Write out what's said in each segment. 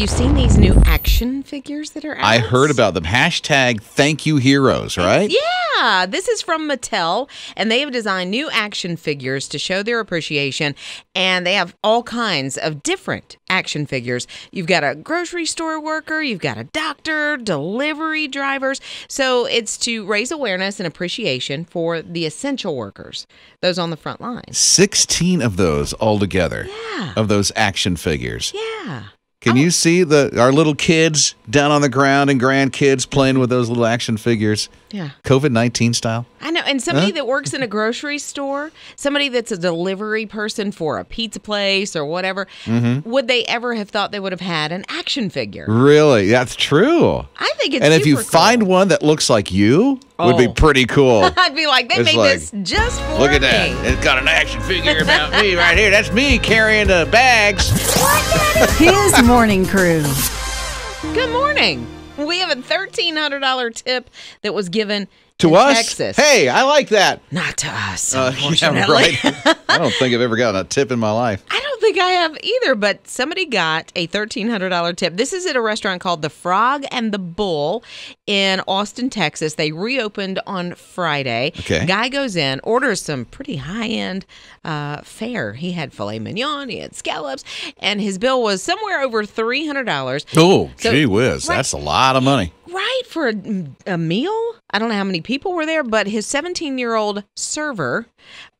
You seen these new action figures that are out? I heard about them. Hashtag thank you heroes, right? Yeah. This is from Mattel, and they have designed new action figures to show their appreciation. And they have all kinds of different action figures. You've got a grocery store worker, you've got a doctor, delivery drivers. So it's to raise awareness and appreciation for the essential workers, those on the front line. 16 of those altogether. Yeah. Of those action figures. Yeah. Can oh. you see the our little kids down on the ground and grandkids playing with those little action figures? Yeah. COVID 19 style? I know. And somebody huh? that works in a grocery store, somebody that's a delivery person for a pizza place or whatever, mm-hmm. would they ever have thought they would have had an action figure? Really? That's true. I think it's And if you cool. find one that looks like you, oh. would be oh. pretty cool. I'd be like, they it's made like, this just for Look at me. that. It's got an action figure about me right here. That's me carrying the bags. His morning crew. Good morning. We have a $1,300 tip that was given to in us. Texas. Hey, I like that. Not to us. Uh, yeah, right. I don't think I've ever gotten a tip in my life. I don't think I have either, but somebody got a $1,300 tip. This is at a restaurant called The Frog and the Bull in Austin, Texas. They reopened on Friday. Okay. Guy goes in, orders some pretty high end uh, fare. He had filet mignon, he had scallops, and his bill was somewhere over $300. Oh, so, gee whiz. Right, that's a lot of money. Right? For a, a meal? I don't know how many people people were there, but his 17 year old server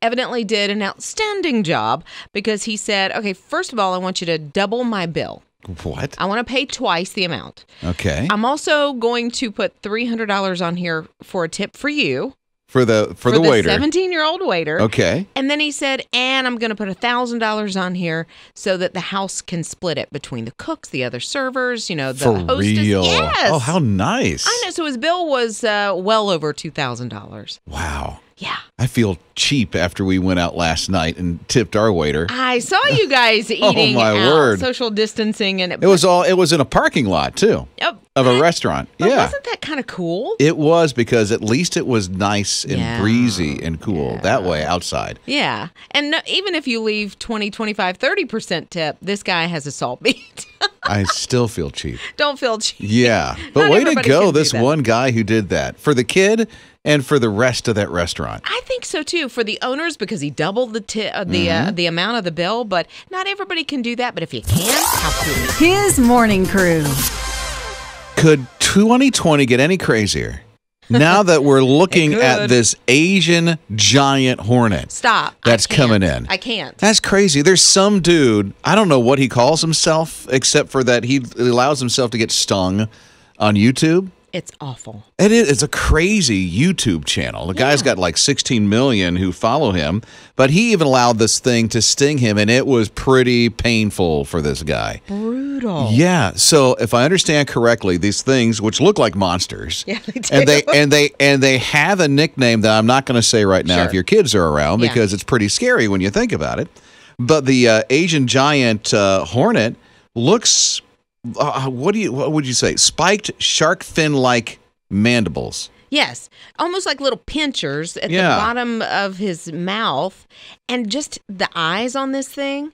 evidently did an outstanding job because he said, okay, first of all, I want you to double my bill. What? I want to pay twice the amount. Okay. I'm also going to put $300 on here for a tip for you for the for, for the, the, waiter 17 year old waiter okay and then he said and i'm going to put a thousand dollars on here so that the house can split it between the cooks the other servers you know the for hostess real? yes oh how nice i know so his bill was uh, well over two thousand dollars wow yeah. I feel cheap after we went out last night and tipped our waiter. I saw you guys oh, eating oh my out, word. social distancing and it, it was all it was in a parking lot too. Yep of a restaurant. But yeah. Wasn't that kind of cool? It was because at least it was nice and yeah. breezy and cool yeah. that way outside. Yeah. And no, even if you leave 20, 25, 30% tip, this guy has a salt beat. I still feel cheap. Don't feel cheap. Yeah. But way to go, this one guy who did that. For the kid, and for the rest of that restaurant. I think so too for the owners because he doubled the t- uh, the uh, mm-hmm. uh, the amount of the bill, but not everybody can do that. But if you can, how cool! His morning crew could 2020 get any crazier? Now that we're looking at this Asian giant hornet. Stop. That's coming in. I can't. That's crazy. There's some dude, I don't know what he calls himself, except for that he allows himself to get stung on YouTube. It's awful. It is. It's a crazy YouTube channel. The yeah. guy's got like 16 million who follow him, but he even allowed this thing to sting him, and it was pretty painful for this guy. Brutal. Yeah. So if I understand correctly, these things, which look like monsters, yeah, they do. and they and they and they have a nickname that I'm not going to say right now sure. if your kids are around yeah. because it's pretty scary when you think about it. But the uh, Asian giant uh, hornet looks uh, uh, what do you what would you say spiked shark fin like mandibles yes almost like little pinchers at yeah. the bottom of his mouth and just the eyes on this thing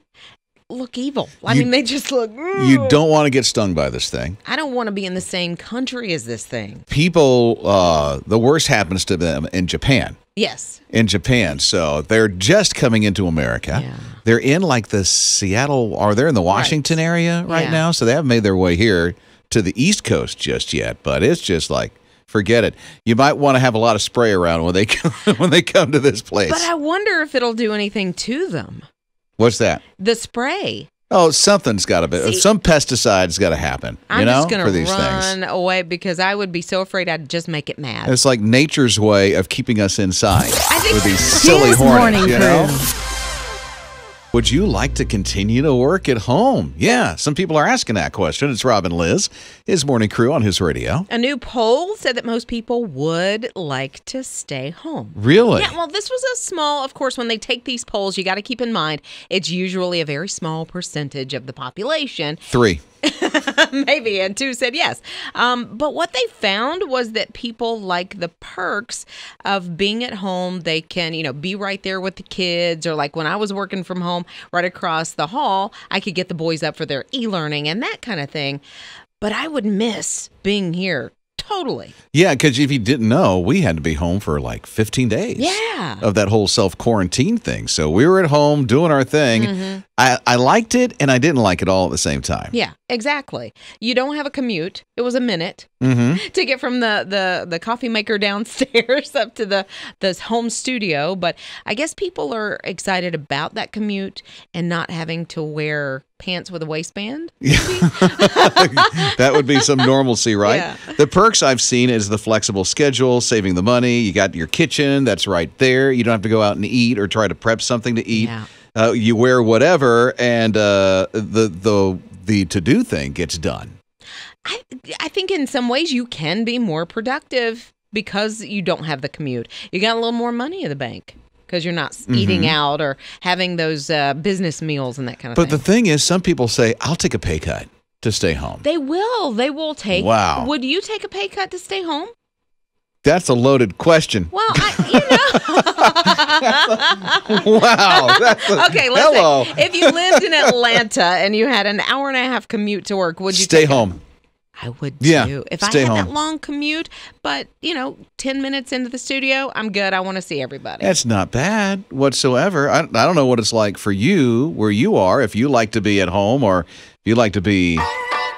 look evil i you, mean they just look mm. you don't want to get stung by this thing i don't want to be in the same country as this thing people uh the worst happens to them in japan Yes. In Japan. So they're just coming into America. Yeah. They're in like the Seattle, or they're in the Washington right. area right yeah. now. So they haven't made their way here to the East Coast just yet. But it's just like, forget it. You might want to have a lot of spray around when they come, when they come to this place. But I wonder if it'll do anything to them. What's that? The spray. Oh, something's got to be. See, some pesticide's got to happen. I'm you know, just going to run things. away because I would be so afraid I'd just make it mad. It's like nature's way of keeping us inside. I think with these silly hornets, you know. Would you like to continue to work at home? Yeah, some people are asking that question. It's Robin Liz, his morning crew on his radio. A new poll said that most people would like to stay home. Really? Yeah, well, this was a small, of course, when they take these polls, you got to keep in mind it's usually a very small percentage of the population. Three. Maybe, and two said yes. Um, but what they found was that people like the perks of being at home. They can, you know, be right there with the kids, or like when I was working from home, right across the hall. I could get the boys up for their e learning and that kind of thing. But I would miss being here Totally. Yeah, because if you didn't know, we had to be home for like 15 days. Yeah. Of that whole self quarantine thing. So we were at home doing our thing. Mm -hmm. I, I liked it and I didn't like it all at the same time. Yeah, exactly. You don't have a commute. It was a minute mm -hmm. to get from the, the, the coffee maker downstairs up to the, the home studio. But I guess people are excited about that commute and not having to wear pants with a waistband. Yeah. that would be some normalcy, right? Yeah. The perks I've seen is the flexible schedule, saving the money. You got your kitchen that's right there. You don't have to go out and eat or try to prep something to eat. Yeah. Uh, you wear whatever, and uh, the the the to do thing gets done. I I think in some ways you can be more productive because you don't have the commute. You got a little more money in the bank because you're not mm-hmm. eating out or having those uh, business meals and that kind of but thing. But the thing is, some people say, I'll take a pay cut to stay home. They will. They will take. Wow. Would you take a pay cut to stay home? That's a loaded question. Well, I, you know. that's a, wow. That's a, okay, listen. Hello. If you lived in Atlanta and you had an hour and a half commute to work, would you stay home? I would too. If I had home. that long commute, but you know, 10 minutes into the studio, I'm good. I want to see everybody. That's not bad whatsoever. I, I don't know what it's like for you where you are, if you like to be at home or if you like to be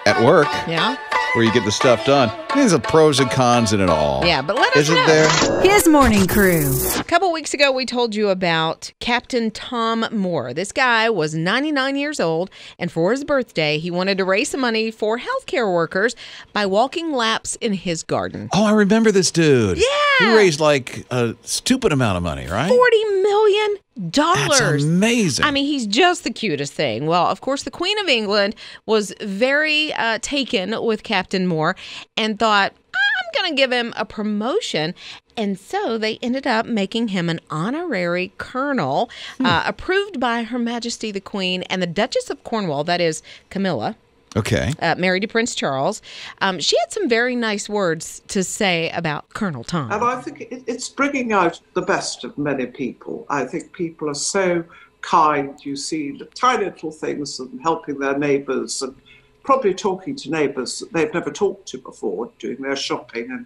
at work. Yeah. Where you get the stuff done. There's a pros and cons in it all. Yeah, but let us Isn't know. there? His morning crew. A couple weeks ago, we told you about Captain Tom Moore. This guy was 99 years old, and for his birthday, he wanted to raise some money for healthcare workers by walking laps in his garden. Oh, I remember this dude. Yeah. He raised like a stupid amount of money, right? 40 million dollars. That's amazing. I mean, he's just the cutest thing. Well, of course, the Queen of England was very uh, taken with Captain Moore, and thought, I'm going to give him a promotion. And so they ended up making him an honorary colonel, hmm. uh, approved by Her Majesty the Queen and the Duchess of Cornwall, that is Camilla. Okay. Uh, married to Prince Charles. Um, she had some very nice words to say about Colonel Tom. And I think it, it's bringing out the best of many people. I think people are so kind. You see the tiny little things and helping their neighbours and probably talking to neighbours that they've never talked to before, doing their shopping, and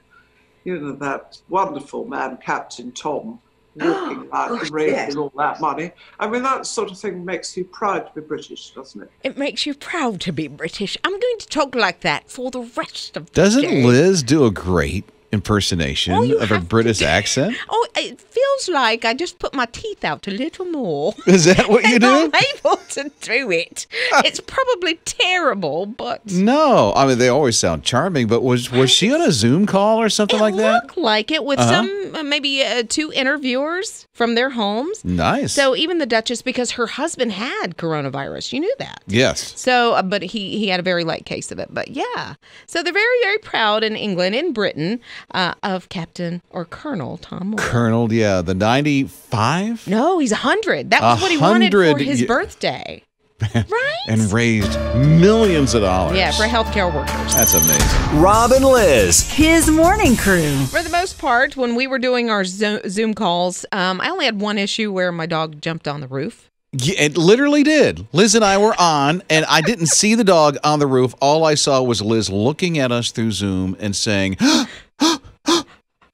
you know that wonderful man, Captain Tom, walking like oh, and raising yes. all that money. I mean, that sort of thing makes you proud to be British, doesn't it? It makes you proud to be British. I'm going to talk like that for the rest of. Doesn't Liz do a great impersonation oh, of a British accent? Oh, it feels like I just put my teeth out a little more. Is that what you do? I'm able to do it. it's probably terrible, but no. I mean, they always sound charming. But was was she on a Zoom call or something it like that? Looked like it with uh-huh. some uh, maybe uh, two interviewers from their homes. Nice. So even the Duchess, because her husband had coronavirus, you knew that. Yes. So, uh, but he he had a very light case of it. But yeah, so they're very very proud in England, in Britain uh, of Captain or Colonel Tom Moore. Colonel, yeah, the 95? No, he's 100. That was 100. what he wanted for his yeah. birthday. right? And raised millions of dollars. Yeah, for healthcare workers. That's amazing. Robin Liz, his morning crew. For the most part, when we were doing our Zoom calls, um, I only had one issue where my dog jumped on the roof. Yeah, it literally did. Liz and I were on, and I didn't see the dog on the roof. All I saw was Liz looking at us through Zoom and saying, "Oh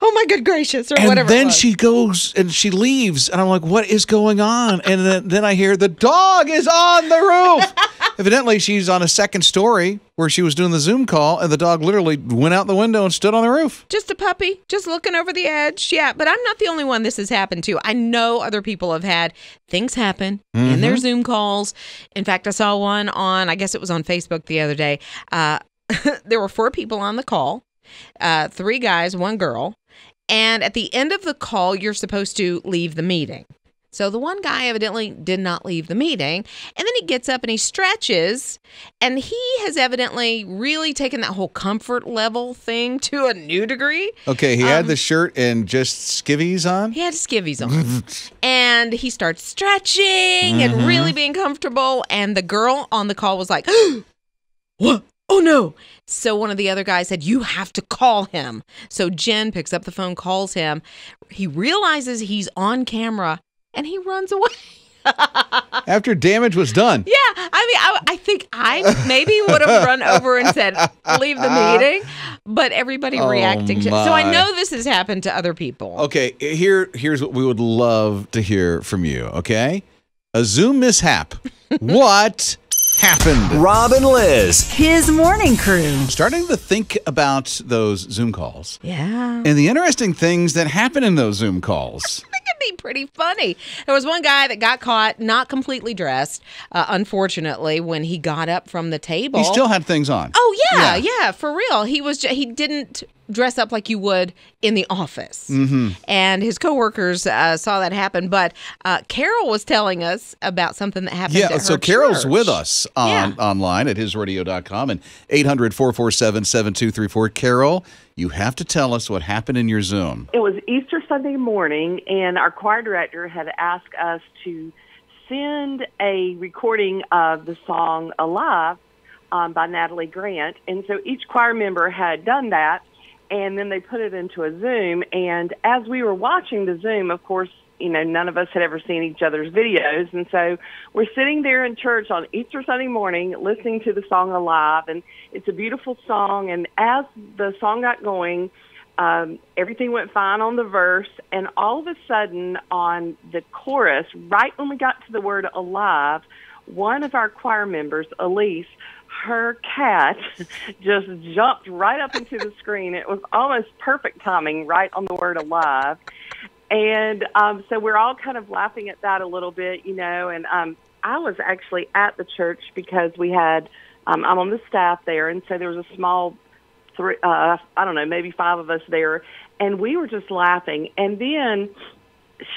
my good gracious," or and whatever. Then she goes and she leaves, and I'm like, "What is going on?" And then, then I hear the dog is on the roof. Evidently, she's on a second story where she was doing the Zoom call, and the dog literally went out the window and stood on the roof. Just a puppy, just looking over the edge. Yeah, but I'm not the only one this has happened to. I know other people have had things happen mm-hmm. in their mm-hmm. Zoom calls. In fact, I saw one on, I guess it was on Facebook the other day. Uh, there were four people on the call uh, three guys, one girl. And at the end of the call, you're supposed to leave the meeting. So the one guy evidently did not leave the meeting. And then he gets up and he stretches. And he has evidently really taken that whole comfort level thing to a new degree. Okay, he um, had the shirt and just skivvies on? He had skivvies on. and he starts stretching mm-hmm. and really being comfortable. And the girl on the call was like, What? oh no. So one of the other guys said, You have to call him. So Jen picks up the phone, calls him. He realizes he's on camera and he runs away. After damage was done. Yeah. I mean, I, I think I maybe would have run over and said, leave the meeting, but everybody oh reacting. To, it. so I know this has happened to other people. Okay. Here, here's what we would love to hear from you. Okay. A Zoom mishap. what? happened. Rob and Liz, his morning crew. Starting to think about those Zoom calls. Yeah. And the interesting things that happen in those Zoom calls be pretty funny. There was one guy that got caught not completely dressed, uh, unfortunately, when he got up from the table. He still had things on. Oh yeah, yeah, yeah for real. He was ju- he didn't dress up like you would in the office. Mm-hmm. And his coworkers uh, saw that happen. But uh, Carol was telling us about something that happened. Yeah, so Carol's church. with us on, yeah. online at hisradio.com and 800 447 7234. Carol, you have to tell us what happened in your Zoom. It was Easter Sunday morning, and our choir director had asked us to send a recording of the song Alive um, by Natalie Grant. And so each choir member had done that and then they put it into a Zoom. And as we were watching the Zoom, of course, you know, none of us had ever seen each other's videos. And so we're sitting there in church on Easter Sunday morning listening to the song Alive. And it's a beautiful song. And as the song got going, um, everything went fine on the verse. And all of a sudden, on the chorus, right when we got to the word alive, one of our choir members, Elise, her cat just jumped right up into the screen. It was almost perfect timing, right on the word alive. And um, so we're all kind of laughing at that a little bit, you know. And um, I was actually at the church because we had, um, I'm on the staff there. And so there was a small, three, uh, I don't know, maybe five of us there. And we were just laughing. And then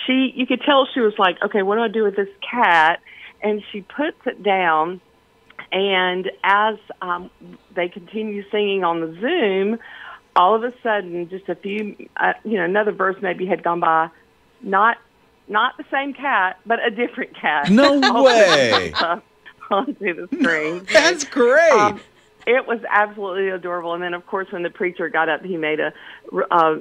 she, you could tell she was like, okay, what do I do with this cat? And she puts it down and as um, they continue singing on the Zoom, all of a sudden, just a few, uh, you know, another verse maybe had gone by, not not the same cat, but a different cat. No way. onto the screen. That's great. Um, it was absolutely adorable. And then, of course, when the preacher got up, he made a, uh,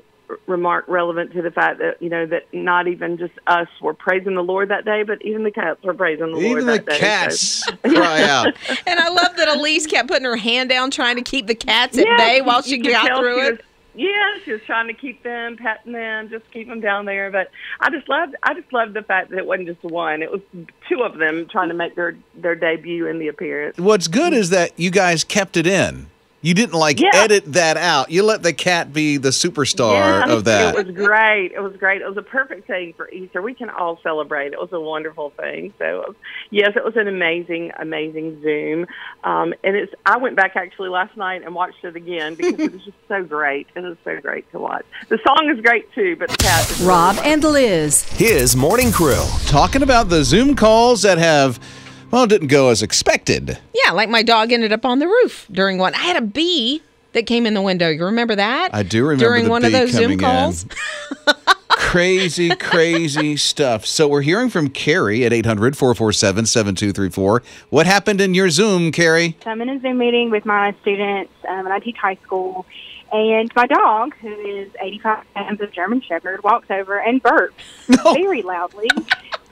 remark relevant to the fact that you know that not even just us were praising the Lord that day, but even the cats were praising the even Lord. Even the cats so. cry out. and I love that Elise kept putting her hand down, trying to keep the cats at bay while she got through she it. Was, yeah, she was trying to keep them, petting them, just keep them down there. But I just loved, I just loved the fact that it wasn't just one; it was two of them trying to make their their debut in the appearance. What's good is that you guys kept it in you didn't like yeah. edit that out. You let the cat be the superstar yeah, of that. It was great. It was great. It was a perfect thing for Easter. We can all celebrate. It was a wonderful thing. So, yes, it was an amazing, amazing Zoom. Um, and it's. I went back actually last night and watched it again because it was just so great. It was so great to watch. The song is great too, but the cat. Rob really and Liz. His morning crew talking about the Zoom calls that have well, it didn't go as expected. Yeah, like my dog ended up on the roof during one. I had a bee that came in the window. You remember that? I do remember during one of those Zoom calls. crazy, crazy stuff. So we're hearing from Carrie at 800 447 7234. What happened in your Zoom, Carrie? So I'm in a Zoom meeting with my students, um, and I teach high school. And my dog, who is 85 pounds of German Shepherd, walks over and burps no. very loudly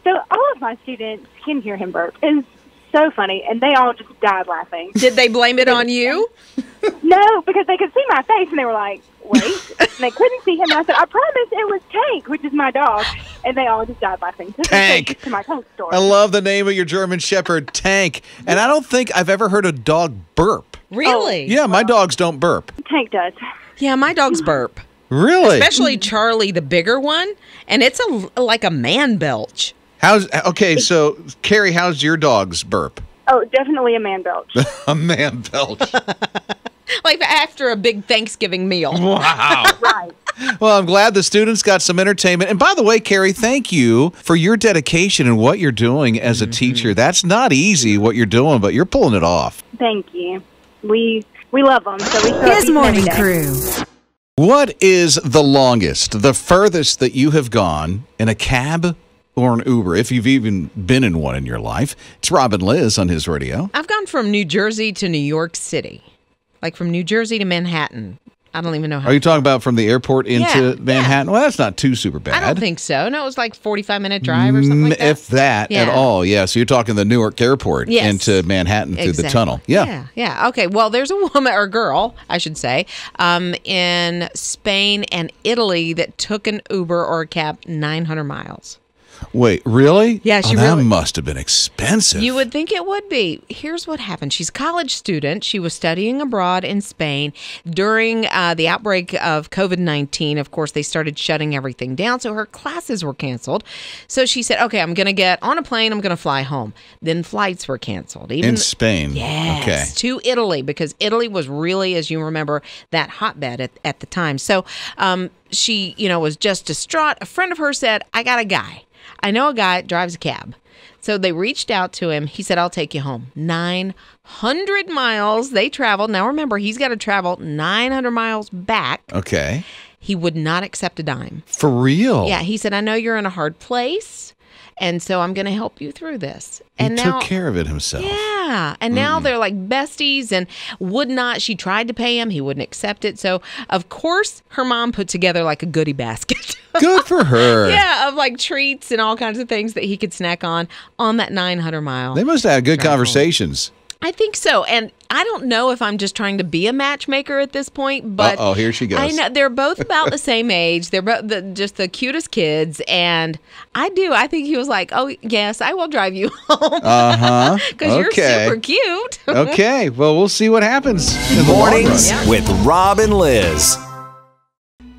so all of my students can hear him burp. It's so funny, and they all just died laughing. Did they blame it on you? no, because they could see my face, and they were like, "Wait!" and they couldn't see him. And I said, "I promise, it was Tank, which is my dog." And they all just died laughing. Tank. To my tank story. I love the name of your German Shepherd, Tank. And I don't think I've ever heard a dog burp. Really? Oh. yeah, my dogs don't burp. Tank does. Yeah, my dogs burp. Really? Especially Charlie, the bigger one, and it's a like a man belch. How's okay? So, Carrie, how's your dog's burp? Oh, definitely a man belch. a man belch. like after a big Thanksgiving meal. Wow. right. Well, I'm glad the students got some entertainment. And by the way, Carrie, thank you for your dedication and what you're doing as a mm-hmm. teacher. That's not easy what you're doing, but you're pulling it off. Thank you. We we love them. So we His morning crew. What is the longest, the furthest that you have gone in a cab or an Uber, if you've even been in one in your life. It's Robin Liz on his radio. I've gone from New Jersey to New York City, like from New Jersey to Manhattan. I don't even know how. Are you talking about from the airport into yeah, Manhattan? Yeah. Well, that's not too super bad. I don't think so. No, it was like 45 minute drive or something mm, like that. If that yeah. at all, yeah. So you're talking the Newark airport yes. into Manhattan exactly. through the tunnel. Yeah. yeah. Okay. Well, there's a woman or girl, I should say, um, in Spain and Italy that took an Uber or a cab 900 miles. Wait, really? Yeah, she oh, really. That must have been expensive. You would think it would be. Here's what happened. She's a college student. She was studying abroad in Spain during uh, the outbreak of COVID 19. Of course, they started shutting everything down, so her classes were canceled. So she said, okay, I'm going to get on a plane, I'm going to fly home. Then flights were canceled. Even in Spain? Yes. Okay. To Italy, because Italy was really, as you remember, that hotbed at, at the time. So um, she, you know, was just distraught. A friend of hers said, I got a guy. I know a guy drives a cab. So they reached out to him. He said, I'll take you home. 900 miles they traveled. Now remember, he's got to travel 900 miles back. Okay. He would not accept a dime. For real? Yeah. He said, I know you're in a hard place. And so I'm going to help you through this. And he now, took care of it himself. Yeah. And now mm. they're like besties and would not. She tried to pay him, he wouldn't accept it. So, of course, her mom put together like a goodie basket. Good for her. yeah, of like treats and all kinds of things that he could snack on on that 900 mile. They must have had good conversations. Home. I think so. And I don't know if I'm just trying to be a matchmaker at this point, but oh, here she goes. I know they're both about the same age. They're both the, just the cutest kids, and I do. I think he was like, "Oh yes, I will drive you home." uh huh. Because okay. you're super cute. okay. Well, we'll see what happens. Mornings with Rob and Liz.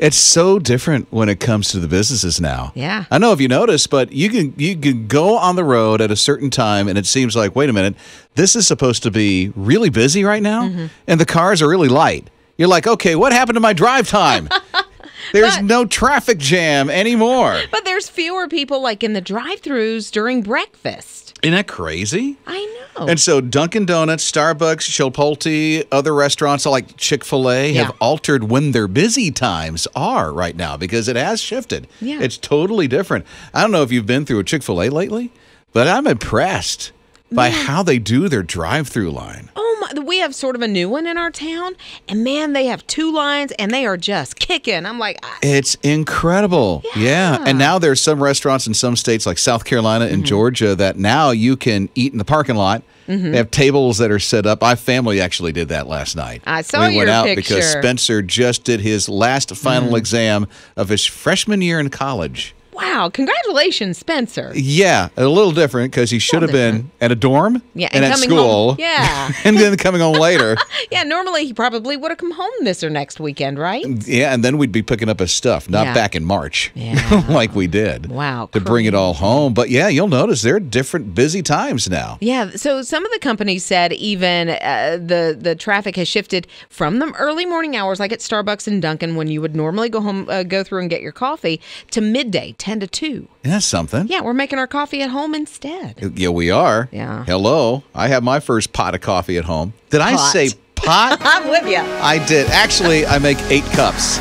It's so different when it comes to the businesses now. Yeah. I know if you notice, but you can you can go on the road at a certain time and it seems like, wait a minute, this is supposed to be really busy right now mm-hmm. and the cars are really light. You're like, okay, what happened to my drive time? There's but, no traffic jam anymore. But there's fewer people like in the drive-throughs during breakfast. Isn't that crazy? I know. And so Dunkin' Donuts, Starbucks, Chipotle, other restaurants like Chick fil A yeah. have altered when their busy times are right now because it has shifted. Yeah. It's totally different. I don't know if you've been through a Chick fil A lately, but I'm impressed by yeah. how they do their drive through line. Oh we have sort of a new one in our town, and man, they have two lines and they are just kicking. I'm like, I, it's incredible. Yeah. yeah. And now there's some restaurants in some states like South Carolina and mm -hmm. Georgia that now you can eat in the parking lot. Mm -hmm. They have tables that are set up. My family actually did that last night. I saw we went out picture. because Spencer just did his last final mm -hmm. exam of his freshman year in college. Wow, congratulations, Spencer. Yeah, a little different because he should have been at a dorm yeah, and, and at school. Home. Yeah. and then coming home later. yeah, normally he probably would have come home this or next weekend, right? Yeah, and then we'd be picking up his stuff, not yeah. back in March yeah. like we did. Wow. To crazy. bring it all home. But yeah, you'll notice there are different busy times now. Yeah, so some of the companies said even uh, the, the traffic has shifted from the early morning hours, like at Starbucks and Dunkin', when you would normally go home, uh, go through and get your coffee, to midday 10 to 2. That's something. Yeah, we're making our coffee at home instead. Yeah, we are. Yeah. Hello. I have my first pot of coffee at home. Did pot. I say pot? I'm with you. I did. Actually, I make eight cups.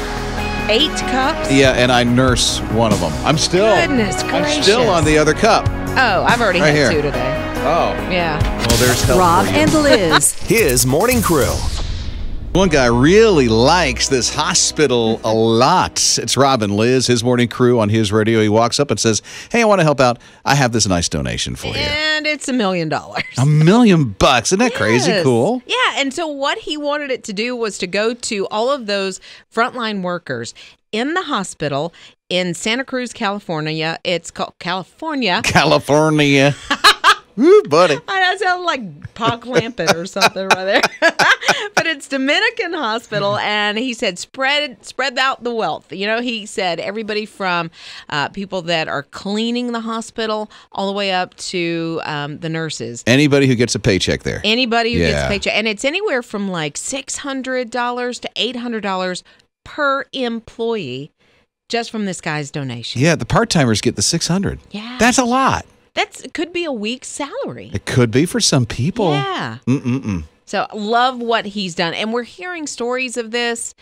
Eight cups? Yeah, and I nurse one of them. I'm still. Goodness gracious. I'm still on the other cup. Oh, I've already right had here. two today. Oh. Yeah. Well, there's Rob and Liz. His morning crew. One guy really likes this hospital a lot. It's Robin Liz, his morning crew on his radio. He walks up and says, Hey, I want to help out. I have this nice donation for you. And it's a million dollars. A million bucks. Isn't that yes. crazy cool? Yeah. And so, what he wanted it to do was to go to all of those frontline workers in the hospital in Santa Cruz, California. It's called California. California. Woo, buddy. I sound like Pac Lampet or something right there. but it's Dominican Hospital, and he said spread spread out the wealth. You know, he said everybody from uh, people that are cleaning the hospital all the way up to um, the nurses. Anybody who gets a paycheck there. Anybody who yeah. gets a paycheck, and it's anywhere from like six hundred dollars to eight hundred dollars per employee just from this guy's donation. Yeah, the part timers get the 600. Yeah. That's a lot. That's it could be a week's salary. It could be for some people. Yeah. Mm-mm-mm. So love what he's done, and we're hearing stories of this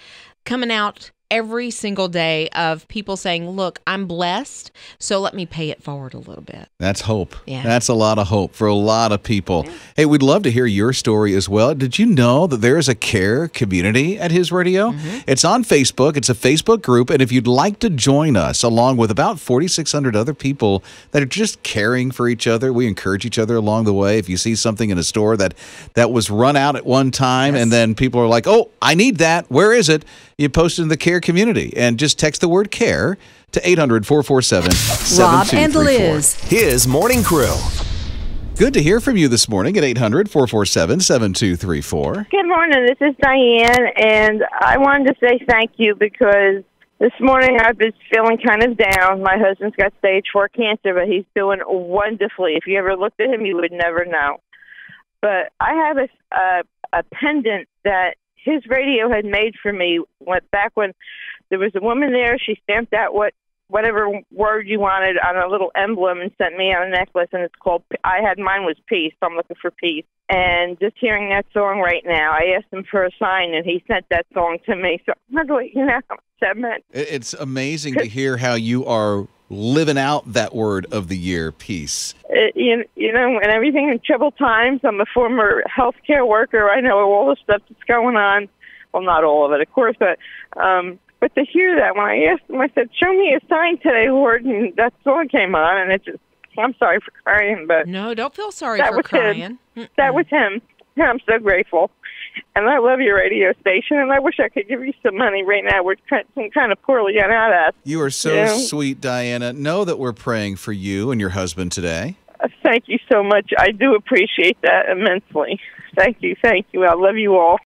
coming out every single day of people saying, Look, I'm blessed, so let me pay it forward a little bit. That's hope. Yeah. That's a lot of hope for a lot of people. Yeah. Hey, we'd love to hear your story as well. Did you know that there is a care community at His Radio? Mm-hmm. It's on Facebook, it's a Facebook group. And if you'd like to join us, along with about 4,600 other people that are just caring for each other, we encourage each other along the way. If you see something in a store that, that was run out at one time yes. and then people are like, Oh, I need that. Where is it? You post in the care community. And just text the word care to 800 447 Rob and Liz. His morning crew. Good to hear from you this morning at 800 447 7234. Good morning. This is Diane, and I wanted to say thank you because this morning I've been feeling kind of down. My husband's got stage four cancer, but he's doing wonderfully. If you ever looked at him, you would never know. But I have a, a, a pendant that his radio had made for me went back when there was a woman there. She stamped out what whatever word you wanted on a little emblem and sent me on a necklace, and it's called. I had mine was peace, so I'm looking for peace. And just hearing that song right now, I asked him for a sign, and he sent that song to me. So I'm like, you know, that meant. It's amazing to hear how you are living out that word of the year peace? It, uh, you, you know, and everything in troubled times, I'm a former healthcare worker. I know all the stuff that's going on. Well, not all of it, of course, but um, but to hear that, when I asked him, I said, "Show me a sign today, Lord," and that song came on, and it just. I'm sorry for crying, but no, don't feel sorry that for was crying. Him. That was him. I'm so grateful and I love your radio station, and I wish I could give you some money right now. We're kind of poorly on us. You are so you know? sweet, Diana. Know that we're praying for you and your husband today. Uh, thank you so much. I do appreciate that immensely. Thank you. Thank you. I love you all.